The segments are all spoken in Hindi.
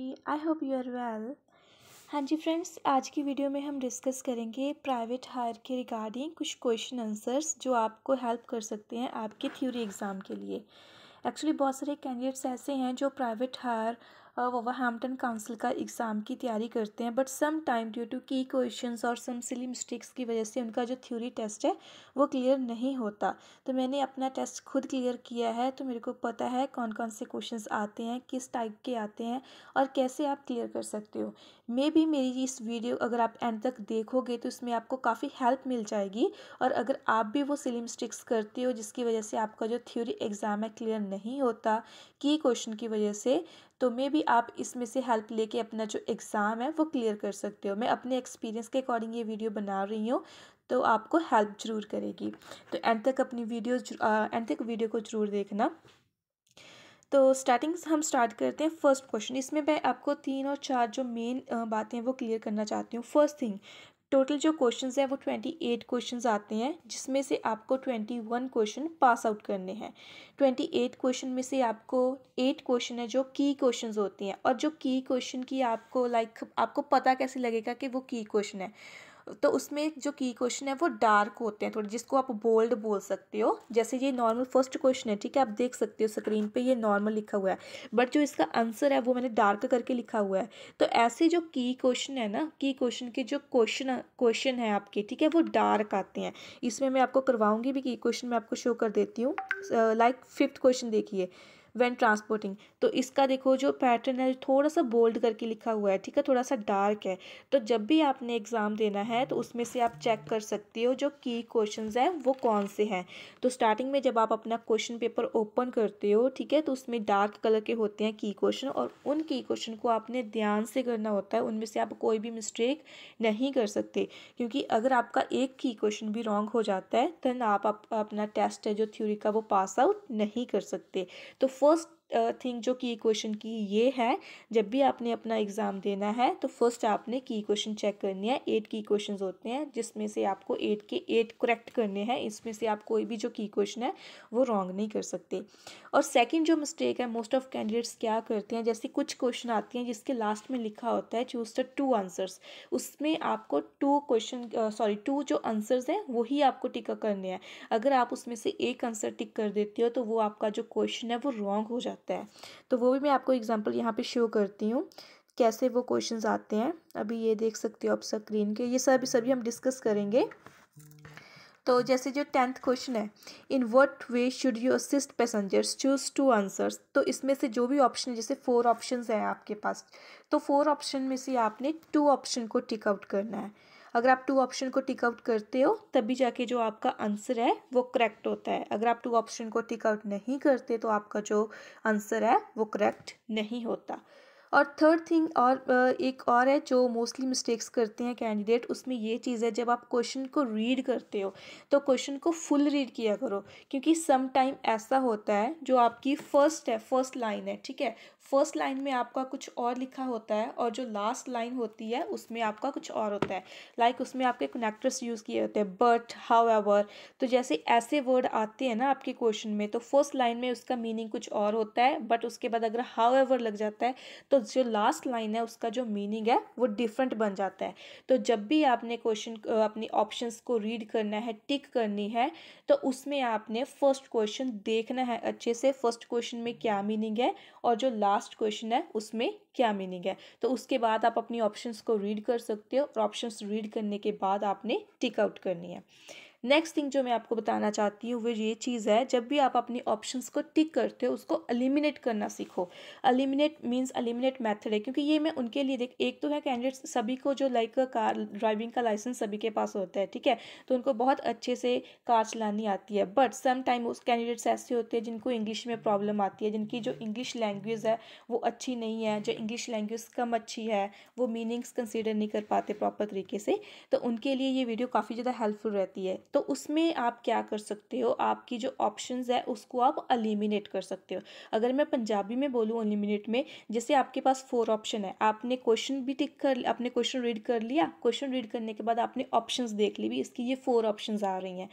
I hope you are well हाँ जी फ्रेंड्स आज की वीडियो में हम डिस्कस करेंगे प्राइवेट हायर के रिगार्डिंग कुछ क्वेश्चन आंसर्स जो आपको हेल्प कर सकते हैं आपके थ्योरी एग्ज़ाम के लिए एक्चुअली बहुत सारे कैंडिडेट्स ऐसे हैं जो प्राइवेट हायर वोवाहाम्पटन काउंसिल का एग्ज़ाम की तैयारी करते हैं but some time due to की क्वेश्चन और सम सिली मिस्टेक्स की वजह से उनका जो थ्योरी टेस्ट है वो क्लियर नहीं होता तो मैंने अपना टेस्ट खुद क्लियर किया है तो मेरे को पता है कौन कौन से क्वेश्चन आते हैं किस टाइप के आते हैं और कैसे आप क्लियर कर सकते हो मे भी मेरी इस वीडियो अगर आप एंड तक देखोगे तो इसमें आपको काफ़ी हेल्प मिल जाएगी और अगर आप भी वो सिली मिस्टेक्स करते हो जिसकी वजह से आपका जो थ्योरी एग्ज़ाम है क्लियर नहीं होता की क्वेश्चन की वजह से तो मे भी आप इसमें से हेल्प लेके अपना जो एग्ज़ाम है वो क्लियर कर सकते हो मैं अपने एक्सपीरियंस के अकॉर्डिंग ये वीडियो बना रही हूँ तो आपको हेल्प ज़रूर करेगी तो एंड तक अपनी वीडियो एंड तक वीडियो को ज़रूर देखना तो स्टार्टिंग हम स्टार्ट करते हैं फर्स्ट क्वेश्चन इसमें मैं आपको तीन और चार जो मेन बातें हैं वो क्लियर करना चाहती हूँ फर्स्ट थिंग टोटल जो क्वेश्चंस हैं वो ट्वेंटी एट क्वेश्चन आते हैं जिसमें से आपको twenty one question pass out करने हैं ट्वेंटी एट क्वेश्चन में से आपको एट क्वेश्चन है जो की क्वेश्चंस होते हैं और जो की क्वेश्चन की आपको लाइक like, आपको पता कैसे लगेगा कि वो की क्वेश्चन है तो उसमें जो की क्वेश्चन है वो डार्क होते हैं थोड़े जिसको आप बोल्ड बोल सकते हो जैसे ये नॉर्मल फर्स्ट क्वेश्चन है ठीक है आप देख सकते हो स्क्रीन पे ये नॉर्मल लिखा हुआ है बट जो इसका आंसर है वो मैंने डार्क करके लिखा हुआ है तो ऐसे जो की क्वेश्चन है ना की क्वेश्चन के जो क्वेश्चन क्वेश्चन है आपके ठीक है वो डार्क आते हैं इसमें मैं आपको करवाऊंगी भी की क्वेश्चन मैं आपको शो कर देती हूँ लाइक फिफ्थ क्वेश्चन देखिए वैन ट्रांसपोर्टिंग तो इसका देखो जो पैटर्न है थोड़ा सा बोल्ड करके लिखा हुआ है ठीक है थोड़ा सा डार्क है तो जब भी आपने एग्ज़ाम देना है तो उसमें से आप चेक कर सकते हो जो की क्वेश्चन हैं वो कौन से हैं तो स्टार्टिंग में जब आप अपना क्वेश्चन पेपर ओपन करते हो ठीक है तो उसमें डार्क कलर के होते हैं की क्वेश्चन और उन की क्वेश्चन को आपने ध्यान से करना होता है उनमें से आप कोई भी मिस्टेक नहीं कर सकते क्योंकि अगर आपका एक की क्वेश्चन भी रॉन्ग हो जाता है देन आप, अपना टेस्ट है जो थ्योरी का वो पास आउट नहीं कर सकते तो пост थिंग जो की क्वेश्चन की ये है जब भी आपने अपना एग्ज़ाम देना है तो फर्स्ट आपने की क्वेश्चन चेक करनी है एट की क्वेश्चन होते हैं जिसमें से आपको एट के एट करेक्ट करने हैं इसमें से आप कोई भी जो की क्वेश्चन है वो रॉन्ग नहीं कर सकते और सेकेंड जो मिस्टेक है मोस्ट ऑफ कैंडिडेट्स क्या करते हैं जैसे कुछ क्वेश्चन आते हैं जिसके लास्ट में लिखा होता है चूज द टू आंसर्स उसमें आपको टू क्वेश्चन सॉरी टू जो आंसर्स हैं वही आपको टिक करने हैं अगर आप उसमें से एक आंसर टिक कर देते हो तो वो आपका जो क्वेश्चन है वो रॉन्ग हो जाता है लगता है तो वो भी मैं आपको एग्ज़ाम्पल यहाँ पे शो करती हूँ कैसे वो क्वेश्चंस आते हैं अभी ये देख सकते हो आप स्क्रीन के ये सब सभी हम डिस्कस करेंगे तो जैसे जो टेंथ क्वेश्चन है in what way should you assist passengers choose two answers तो इसमें से जो भी ऑप्शन है जैसे फोर ऑप्शन हैं आपके पास तो फोर ऑप्शन में से आपने टू ऑप्शन को टिकआउट करना है अगर आप टू ऑप्शन को टिक आउट करते हो तभी जाके जो आपका आंसर है वो करेक्ट होता है अगर आप टू ऑप्शन को टिक आउट नहीं करते तो आपका जो आंसर है वो करेक्ट नहीं होता और थर्ड थिंग और एक और है जो मोस्टली मिस्टेक्स करते हैं कैंडिडेट उसमें ये चीज़ है जब आप क्वेश्चन को रीड करते हो तो क्वेश्चन को फुल रीड किया करो क्योंकि सम टाइम ऐसा होता है जो आपकी फ़र्स्ट है फर्स्ट लाइन है ठीक है फर्स्ट लाइन में आपका कुछ और लिखा होता है और जो लास्ट लाइन होती है उसमें आपका कुछ और होता है लाइक like उसमें आपके कनेक्टर्स यूज़ किए होते हैं बट हाउ एवर तो जैसे ऐसे वर्ड आते हैं ना आपके क्वेश्चन में तो फर्स्ट लाइन में उसका मीनिंग कुछ और होता है बट उसके बाद अगर हाउ एवर लग जाता है तो जो लास्ट लाइन है उसका जो मीनिंग है वो डिफरेंट बन जाता है तो जब भी आपने क्वेश्चन अपने ऑप्शन को रीड करना है टिक करनी है तो उसमें आपने फर्स्ट क्वेश्चन देखना है अच्छे से फर्स्ट क्वेश्चन में क्या मीनिंग है और जो लास्ट लास्ट क्वेश्चन है उसमें क्या मीनिंग है तो उसके बाद आप अपनी ऑप्शंस को रीड कर सकते हो और ऑप्शंस रीड करने के बाद आपने टिक आउट करनी है नेक्स्ट थिंग जो मैं आपको बताना चाहती हूँ वो ये चीज़ है जब भी आप अपनी ऑप्शंस को टिक करते हो उसको एलिमिनेट करना सीखो एलिमिनेट मींस एलिमिनेट मेथड है क्योंकि ये मैं उनके लिए देख एक तो है कैंडिडेट्स सभी को जो लाइक कार ड्राइविंग का लाइसेंस सभी के पास होता है ठीक है तो उनको बहुत अच्छे से कार चलानी आती है बट सम टाइम उस कैंडिडेट्स ऐसे होते हैं जिनको इंग्लिश में प्रॉब्लम आती है जिनकी जो इंग्लिश लैंग्वेज है वो अच्छी नहीं है जो इंग्लिश लैंग्वेज कम अच्छी है वो मीनिंग्स कंसिडर नहीं कर पाते प्रॉपर तरीके से तो उनके लिए ये वीडियो काफ़ी ज़्यादा हेल्पफुल रहती है तो उसमें आप क्या कर सकते हो आपकी जो ऑप्शन है उसको आप अलिमिनेट कर सकते हो अगर मैं पंजाबी में बोलूँ अलिमिनेट में जैसे आपके पास फोर ऑप्शन है आपने क्वेश्चन भी टिक कर आपने क्वेश्चन रीड कर लिया क्वेश्चन रीड करने के बाद आपने ऑप्शन देख ली भी इसकी ये फोर ऑप्शन आ रही हैं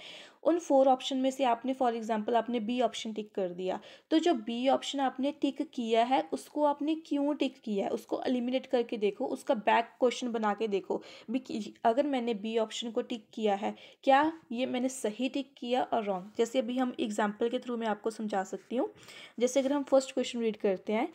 उन फोर ऑप्शन में से आपने फॉर एग्जांपल आपने बी ऑप्शन टिक कर दिया तो जो बी ऑप्शन आपने टिक किया है उसको आपने क्यों टिक किया है उसको एलिमिनेट करके देखो उसका बैक क्वेश्चन बना के देखो अगर मैंने बी ऑप्शन को टिक किया है क्या ये मैंने सही टिक किया और रॉन्ग जैसे अभी हम एग्जाम्पल के थ्रू मैं आपको समझा सकती हूँ जैसे अगर हम फर्स्ट क्वेश्चन रीड करते हैं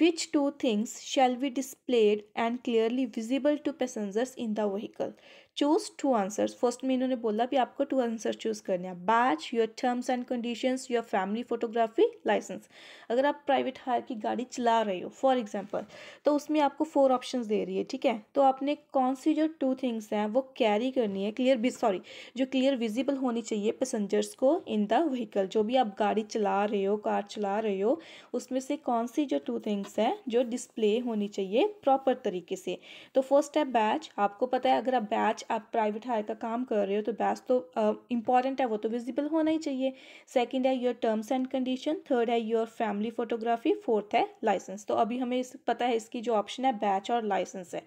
which two things shall be displayed and clearly visible to passengers in the vehicle choose two answers first में इन्होंने बोला भी आपको टू आंसर चूज करने हैं badge your terms and conditions your family photography licence अगर आप प्राइवेट हायर की गाड़ी चला रहे हो फॉर एग्जाम्पल तो उसमें आपको फोर ऑप्शन दे रही है ठीक है तो आपने कौन सी जो टू थिंग्स हैं वो कैरी करनी है क्लियर सॉरी जो क्लियर विजिबल होनी चाहिए पैसेंजर्स को इन द व्हीकल जो भी आप गाड़ी चला रहे हो कार चला रहे हो उसमें से कौन सी जो टू थिंग्स हैं जो डिस्प्ले होनी चाहिए प्रॉपर तरीके से तो फर्स्ट है बैच आपको पता है अगर आप बैच आप प्राइवेट हायर का काम कर रहे हो तो बेस्ट तो इंपॉर्टेंट है वो तो विजिबल होना ही चाहिए सेकंड है your terms and condition third है योर फैमिली फोटोग्राफी फोर्थ है लाइसेंस तो अभी हमें इस पता है इसकी जो ऑप्शन है बैच और लाइसेंस है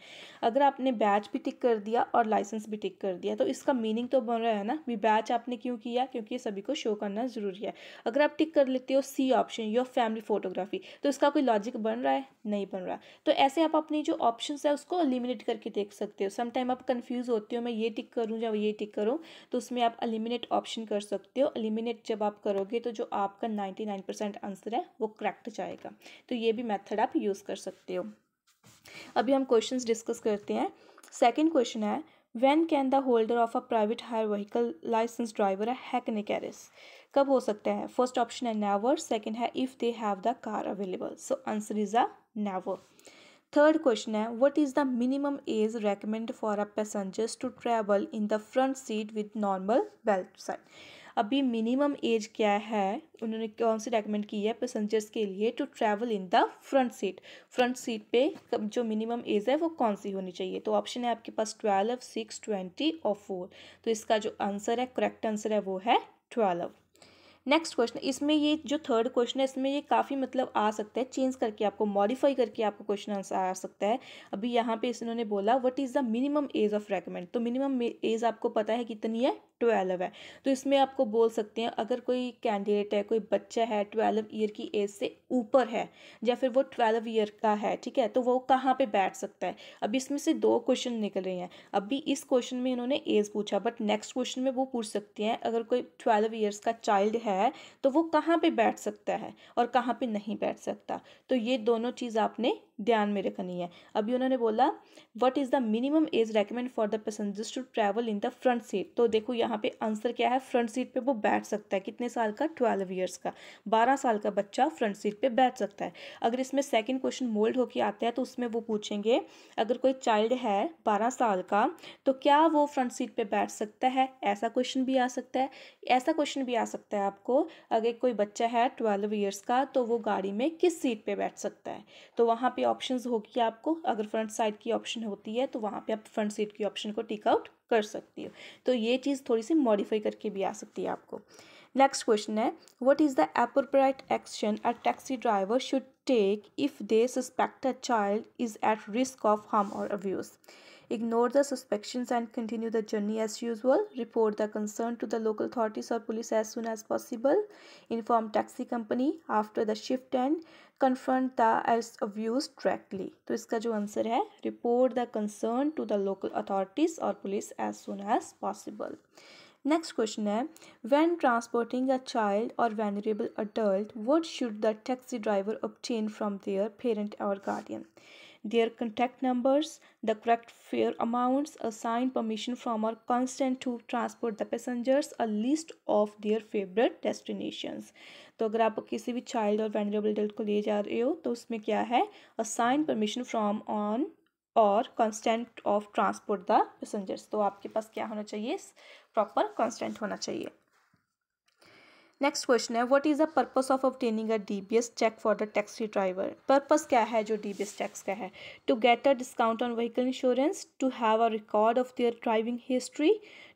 अगर आपने बैच भी टिक कर दिया और लाइसेंस भी टिक कर दिया तो इसका मीनिंग तो बन रहा है ना भी बैच आपने क्यों किया क्योंकि सभी को शो करना ज़रूरी है अगर आप टिक कर लेते हो C option your family photography तो इसका कोई लॉजिक बन रहा है नहीं बन रहा तो ऐसे आप अपनी जो ऑप्शन है उसको एलिमिनेट करके देख सकते हो समटाइम आप कन्फ्यूज़ होते होते हो मैं ये टिक करूँ या ये टिक करूँ तो उसमें आप एलिमिनेट ऑप्शन कर सकते हो एलिमिनेट जब आप करोगे तो जो आपका नाइन्टी नाइन परसेंट आंसर है वो करेक्ट जाएगा तो ये भी मेथड आप यूज़ कर सकते हो अभी हम क्वेश्चन डिस्कस करते हैं सेकेंड क्वेश्चन है when can the holder of a private hire vehicle licence driver hackney carriage कब हो सकता है फर्स्ट ऑप्शन है नेवर सेकंड है if they have the car available so answer is a never third question है what is the minimum age recommend for a passengers to travel in the front seat with normal belt side अभी मिनिमम एज क्या है उन्होंने कौन सी रेकमेंड की है पैसेंजर्स के लिए to travel in the front seat front seat पे जो मिनिमम एज है वो कौन सी होनी चाहिए तो ऑप्शन है आपके पास ट्वेल्व सिक्स ट्वेंटी और फोर तो इसका जो आंसर है करेक्ट आंसर है वो है ट्वेल्व नेक्स्ट क्वेश्चन इसमें ये जो थर्ड क्वेश्चन है इसमें ये काफ़ी मतलब आ सकता है चेंज करके आपको मॉडिफाई करके आपको क्वेश्चन आंसर आ सकता है अभी यहाँ पे इन्होंने बोला what is the minimum age of recommend तो मिनिमम एज आपको पता है कितनी है ट्वेल्व है तो इसमें आपको बोल सकते हैं अगर कोई कैंडिडेट है कोई बच्चा है ट्वेल्व ईयर की एज से ऊपर है या फिर वो ट्वेल्व ईयर का है ठीक है तो वो कहाँ पे बैठ सकता है अभी इसमें से दो क्वेश्चन निकल रहे हैं अभी इस क्वेश्चन में इन्होंने एज पूछा बट नेक्स्ट क्वेश्चन में वो पूछ सकते हैं अगर कोई ट्वेल्व ईयर्स का चाइल्ड है है तो वो कहाँ पे बैठ सकता है और कहाँ पे नहीं बैठ सकता तो ये दोनों चीज़ आपने ध्यान में रखनी है अभी उन्होंने बोला what is the minimum age recommend for the passengers to travel in the front seat तो देखो यहाँ पे आंसर क्या है फ्रंट सीट पे वो बैठ सकता है कितने साल का ट्वेल्व ईयर्स का बारह साल का बच्चा फ्रंट सीट पे बैठ सकता है अगर इसमें सेकेंड क्वेश्चन मोल्ड होके आता है तो उसमें वो पूछेंगे अगर कोई चाइल्ड है बारह साल का तो क्या वो फ्रंट सीट पर बैठ सकता है ऐसा क्वेश्चन भी आ सकता है ऐसा क्वेश्चन भी आ सकता है आपको अगर कोई बच्चा है ट्वेल्व ईयर्स का तो वो गाड़ी में किस सीट पर बैठ सकता है तो वहाँ पर ऑप्शंस होगी आपको अगर फ्रंट साइड की ऑप्शन होती है तो वहाँ पे आप फ्रंट सीट की ऑप्शन को टिक आउट कर सकती हो तो ये चीज़ थोड़ी सी मॉडिफाई करके भी आ सकती है आपको नेक्स्ट क्वेश्चन है what is the appropriate action a taxi driver should take if they suspect a child is at risk of harm or abuse Ignore the suspicions and continue the journey as usual. Report the concern to the local authorities or police as soon as possible. Inform taxi company after the shift and confront the abuse directly. So, इसका answer is report the concern to the local authorities or police as soon as possible. Next question is: when transporting a child or vulnerable adult what should the taxi driver obtain from their parent or guardian? their contact numbers, the correct fare amounts, assigned permission from our constant to transport the passengers, a list of their favorite destinations. तो अगर आप किसी भी child और vulnerable adult को ले जा रहे हो तो उसमें क्या है a signed permission from on और constant of transport the passengers. तो आपके पास क्या होना चाहिए प्रॉपर constant होना चाहिए नेक्स्ट क्वेश्चन है what is the purpose of obtaining a DBS check for the taxi driver purpose क्या है जो डीबीएस टैक्स का है to get a discount on vehicle insurance to have a record of their driving history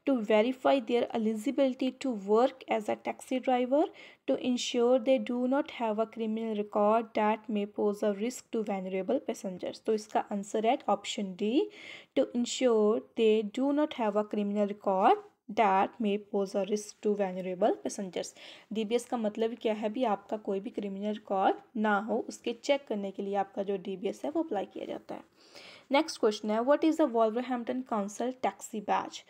to verify their eligibility to work as a taxi driver to ensure they do not have a criminal record that may pose a risk to vulnerable passengers तो इसका आंसर है option D to ensure they do not have a criminal record that may pose a risk to vulnerable passengers S का मतलब क्या है भी आपका कोई भी क्रिमिनल रिकॉर्ड ना हो उसके चेक करने के लिए आपका जो एस है वो अप्लाई किया जाता है नेक्स्ट क्वेश्चन है what is the Wolverhampton council taxi badge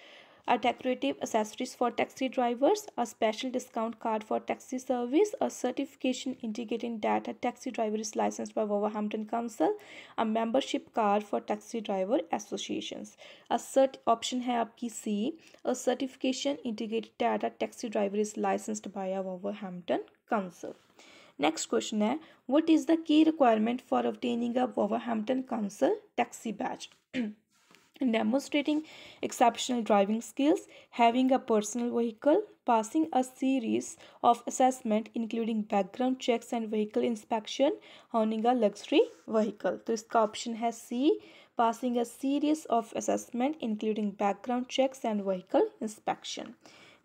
a decorative accessories for taxi drivers, a special discount card for taxi service, a certification indicating that a taxi driver is licensed by Wolverhampton Council, a membership card for taxi driver associations. A cert option hai aapki C, a certification indicating that a taxi driver is licensed by a Wolverhampton Council. next question hai what is the key requirement for obtaining a Wolverhampton Council taxi badge demonstrating exceptional driving skills, having a personal vehicle, passing a series of assessment including background checks and vehicle inspection, owning a luxury vehicle. So, इसका option है C: passing a series of assessment including background checks and vehicle inspection.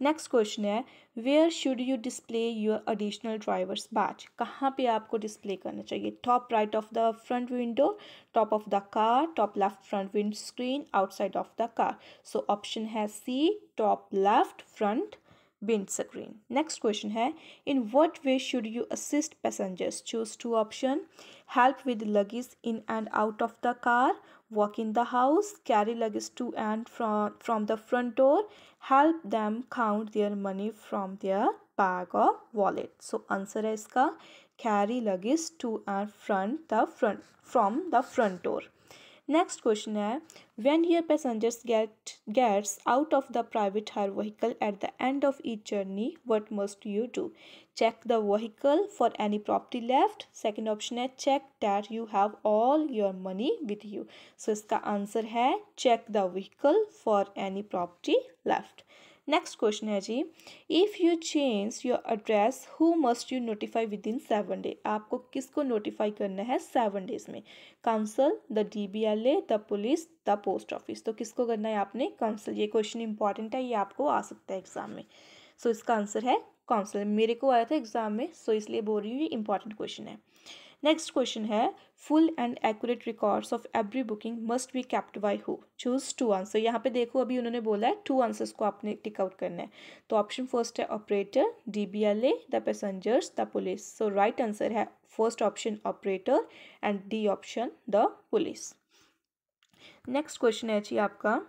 Next question है where should you display your additional drivers badge कहाँ पे आपको डिस्प्ले करना चाहिए top right of the front window top of the car top left front windscreen outside of the car so option है C top left front windscreen next question है in what way should you assist passengers choose two option help with luggage in and out of the car Walk in the house, carry luggage to and from, from the front door, help them count their money from their bag or wallet. So answer is carry luggage to and front the front from the front door. Next question is: when your passengers get gets out of the private hire vehicle at the end of each journey what must you do check the vehicle for any property left second option is check that you have all your money with you so its answer is check the vehicle for any property left next question है जी if you change your address who must you notify within seven day आपको किसको नोटिफाई करना है सेवन डेज में council the D V L A the police the post office तो किसको करना है आपने काउंसिल ये क्वेश्चन इंपॉर्टेंट है ये आपको आ सकता है एग्जाम में सो so, इसका आंसर है काउंसिल मेरे को आया था एग्जाम में सो so इसलिए बोल रही हूँ ये इंपॉर्टेंट क्वेश्चन है नेक्स्ट क्वेश्चन है full and accurate records of every booking must be kept by who choose two answer यहाँ पे देखो अभी उन्होंने बोला है टू आंसर्स को आपने टिक आउट करना है तो ऑप्शन फर्स्ट है operator D V L A the passengers the police so right answer है first option operator and D option the police next question है जी आपका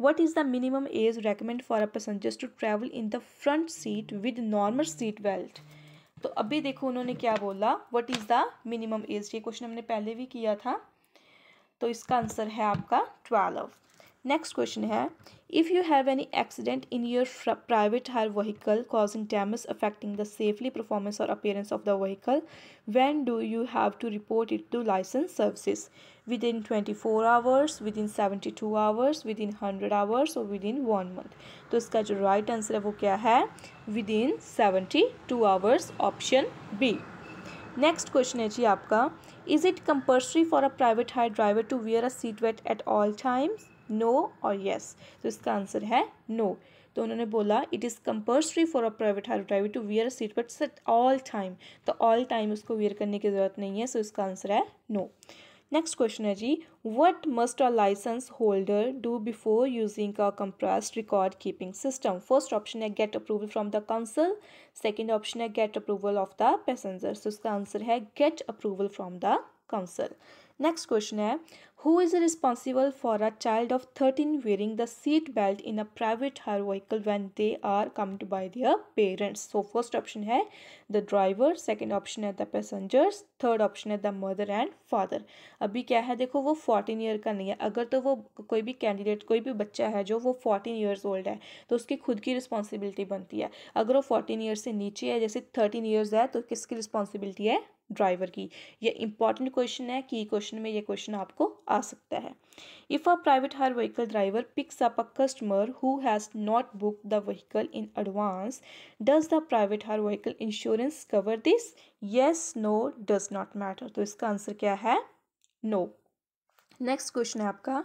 what is the minimum age recommend for a passengers to travel in the front seat with normal seat belt तो अभी देखो उन्होंने क्या बोला what is the minimum age ये क्वेश्चन हमने पहले भी किया था तो इसका आंसर है आपका twelve Next question hai. If you have any accident in your private hire vehicle causing damage affecting the safely performance or appearance of the vehicle, when do you have to report it to license services? Within 24 hours, within 72 hours, within 100 hours or within 1 month? So, iska right answer hai, wo Within 72 hours, option B. Next question hai Is it compulsory for a private hire driver to wear a seat belt at all times? No और येस तो इसका आंसर है नो तो उन्होंने बोला it is compulsory for a private hire driver to wear seat belt set all time तो ऑल टाइम उसको वियर करने की ज़रूरत नहीं है सो so इसका आंसर है नो नेक्स्ट क्वेश्चन है जी what must a licence holder do before using a compressed record keeping system first option है get approval from the council second option है get approval of the passenger तो इसका आंसर है get approval from the council next question है who is responsible for a child of 13 wearing the seat belt in a private hire vehicle when they are committed by their parents so first option है the driver second option है the passengers third option है the mother and father अभी क्या है देखो वो 14 ईयर का नहीं है अगर तो वो कोई भी कैंडिडेट कोई भी बच्चा है जो वो 14 ईयर्स ओल्ड है तो उसकी खुद की रिस्पॉन्सिबिलिटी बनती है अगर वो 14 ईयर से नीचे है जैसे 13 ईयर्स है तो किसकी रिस्पॉन्सिबिलिटी है ड्राइवर की ये इंपॉर्टेंट क्वेश्चन है कि क्वेश्चन में ये क्वेश्चन आपको आ सकता है if a private hire vehicle driver picks up a customer who has not book the vehicle in advance does the private hire vehicle insurance cover this yes no does not matter तो इसका आंसर क्या है नो नेक्स्ट क्वेश्चन है आपका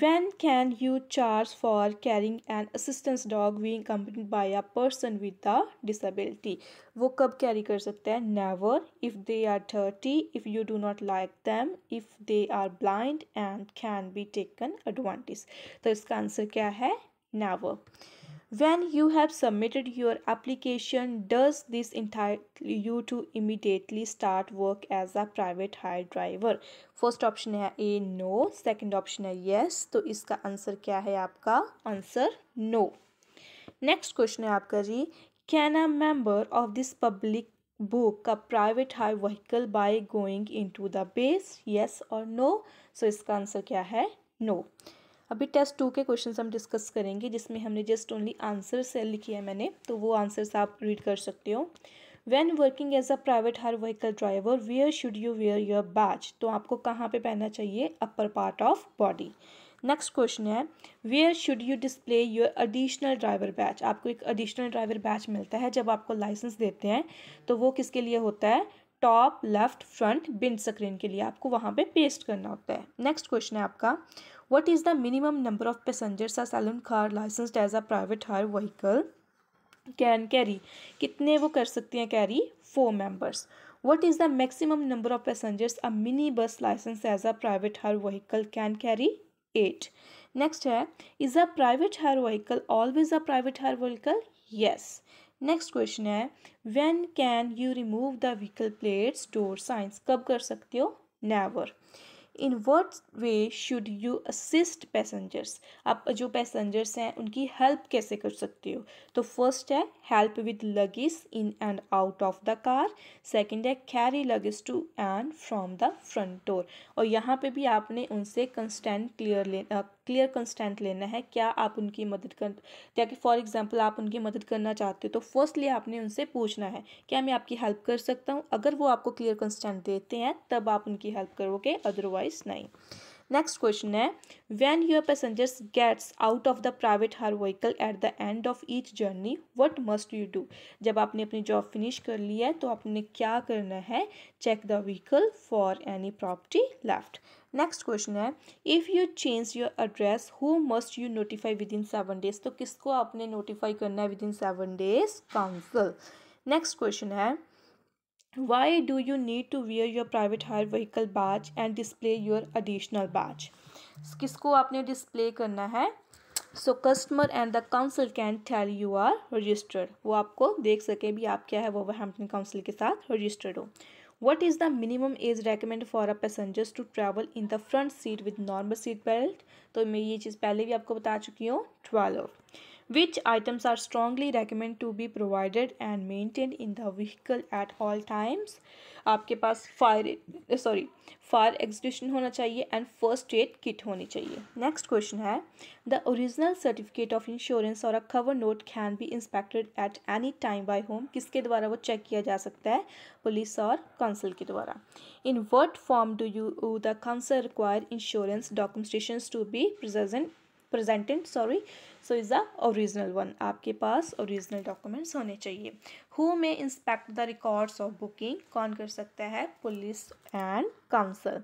When can you charge for carrying an assistance dog being accompanied by a person with a disability? वो कब carry कर सकते हैं Never. If they are dirty, if you do not like them, if they are blind and can be taken advantage. तो इसका आंसर क्या है Never. when you have submitted your application does this entitle you to immediately start work as a private hire driver first option है ए नो सेकंड ऑप्शन है येस तो इसका आंसर क्या है आपका आंसर नो नेक्स्ट क्वेश्चन है आपका जी can a member of this public book का private hire vehicle by going into the base yes or no so इसका आंसर क्या है नो no. अभी टेस्ट टू के क्वेश्चन हम डिस्कस करेंगे जिसमें हमने जस्ट ओनली आंसर सेल लिखी है मैंने तो वो आंसर्स आप रीड कर सकते हो when working as a private hire vehicle driver where should you wear your badge तो आपको कहाँ पे पहनना चाहिए upper part of body next question है where should you display your additional driver badge आपको एक एडिशनल ड्राइवर बैच मिलता है जब आपको लाइसेंस देते हैं तो वो किसके लिए होता है top left front windscreen के लिए आपको वहाँ पे पेस्ट करना होता है नेक्स्ट क्वेश्चन है आपका what is the minimum number of passengers are saloon car licensed as a private hire vehicle can carry कितने वो कर सकती हैं carry four members what is the maximum number of passengers passengers minibus licensed as a private hire vehicle can carry eight next है is a private hire vehicle always a private hire vehicle yes next question है when can you remove the vehicle plates door signs कब कर सकते हो never in what way should you assist passengers आप जो पैसेंजर्स हैं उनकी हेल्प कैसे कर सकते हो तो फर्स्ट है help with luggage in and out of the car second है carry luggage to and from the front door और यहाँ पे भी आपने उनसे कंस्टेंट क्लियर ले क्लियर कंस्टेंट लेना है क्या आप उनकी मदद कर या कि फॉर एग्जांपल आप उनकी मदद करना चाहते हो तो फर्स्टली आपने उनसे पूछना है क्या मैं आपकी हेल्प कर सकता हूँ अगर वो आपको क्लियर कंस्टेंट देते हैं तब आप उनकी हेल्प करोगे अदरवाइज़ नहीं नेक्स्ट क्वेश्चन है when your passengers gets out of the private hire vehicle at the end of each journey what must you do जब आपने अपनी जॉब फिनिश कर ली है तो आपने क्या करना है check the vehicle for any property left next question है if you change your address who must you notify within seven days तो किसको आपने नोटिफाई करना है within seven days council next question है why do you need to wear your private hire vehicle badge and display your additional badge किसको आपने display करना है so customer and the council can tell you are registered वो आपको देख सके भी आप क्या है वो हैम्पटन काउंसिल के साथ रजिस्टर्ड हो what is the minimum age recommend for a passengers to travel in the front seat with normal seat belt तो मैं ये चीज़ पहले भी आपको बता चुकी हूँ twelve which items are strongly recommend to be provided and maintained in the vehicle at all times आपके पास फायर सॉरी फायर एक्सटिशन होना चाहिए एंड फर्स्ट एड किट होनी चाहिए नेक्स्ट क्वेश्चन है the original certificate of insurance और a cover note can be inspected at any time by whom किसके द्वारा वो चेक किया जा सकता है पुलिस और काउंसिल के द्वारा in what form do you the council require insurance documentation to be present presented sorry so is the original one आपके पास ओरिजिनल डॉक्यूमेंट्स होने चाहिए who may inspect the records of booking कौन कर सकता है police and council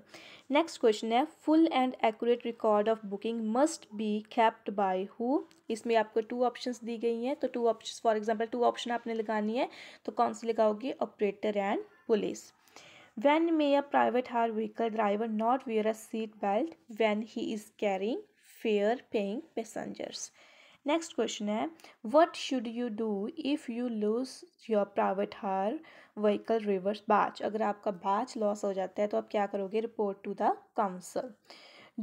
next question है full and accurate record of booking must be kept by whom इसमें आपको टू ऑप्शंस दी गई हैं तो two option for example to option आपने लगानी है तो कौन सी लगाओगे operator and police when may a private hire vehicle driver not wear a seat belt when he is carrying fare paying passengers next question है what should you do if you lose your private hire vehicle reverse badge अगर आपका बैच लॉस हो जाता है तो आप क्या करोगे report to the council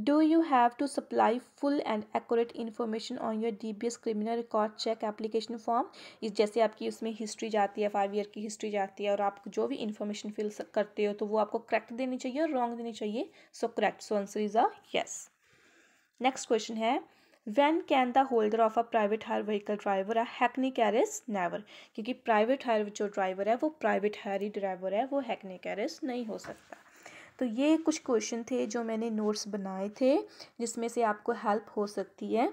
do you have to supply full and accurate information on your dbs criminal record check application form इस जैसे आपकी उसमें हिस्ट्री जाती है फाइव ईयर की हिस्ट्री जाती है और आप जो भी इंफॉर्मेशन फिल करते हो तो वो आपको करेक्ट देनी चाहिए और रॉन्ग देनी चाहिए so correct so answer is a yes next question है when can the holder of a private hire vehicle driver है हैकनी कैरिस नेवर क्योंकि प्राइवेट हायर जो ड्राइवर है वो प्राइवेट हायर ही ड्राइवर है वो हैकनी कैरिस नहीं हो सकता तो ये कुछ क्वेश्चन थे जो मैंने नोट्स बनाए थे जिसमें से आपको हेल्प हो सकती है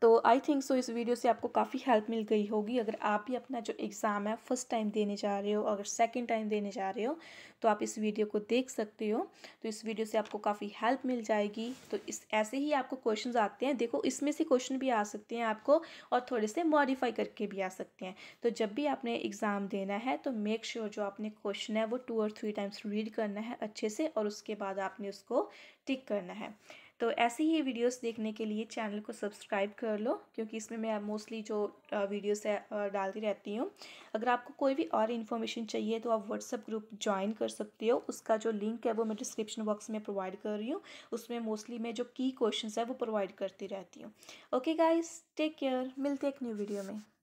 तो आई थिंक सो इस वीडियो से आपको काफ़ी हेल्प मिल गई होगी अगर आप भी अपना जो एग्ज़ाम है फर्स्ट टाइम देने जा रहे हो अगर सेकेंड टाइम देने जा रहे हो तो आप इस वीडियो को देख सकते हो तो इस वीडियो से आपको काफ़ी हेल्प मिल जाएगी तो इस ऐसे ही आपको क्वेश्चन आते हैं देखो इसमें से क्वेश्चन भी आ सकते हैं आपको और थोड़े से मॉडिफाई करके भी आ सकते हैं तो जब भी आपने एग्ज़ाम देना है तो मेक श्योर sure जो आपने क्वेश्चन है वो टू और थ्री टाइम्स रीड करना है अच्छे से और उसके बाद आपने उसको टिक करना है तो ऐसे ही वीडियोस देखने के लिए चैनल को सब्सक्राइब कर लो क्योंकि इसमें मैं मोस्टली जो वीडियोस डालती रहती हूँ अगर आपको कोई भी और इन्फॉर्मेशन चाहिए तो आप व्हाट्सअप ग्रुप ज्वाइन कर सकते हो उसका जो लिंक है वो मैं डिस्क्रिप्शन बॉक्स में प्रोवाइड कर रही हूँ उसमें मोस्टली मैं जो की क्वेश्चन है वो प्रोवाइड करती रहती हूँ ओके गाइज टेक केयर मिलते एक न्यू वीडियो में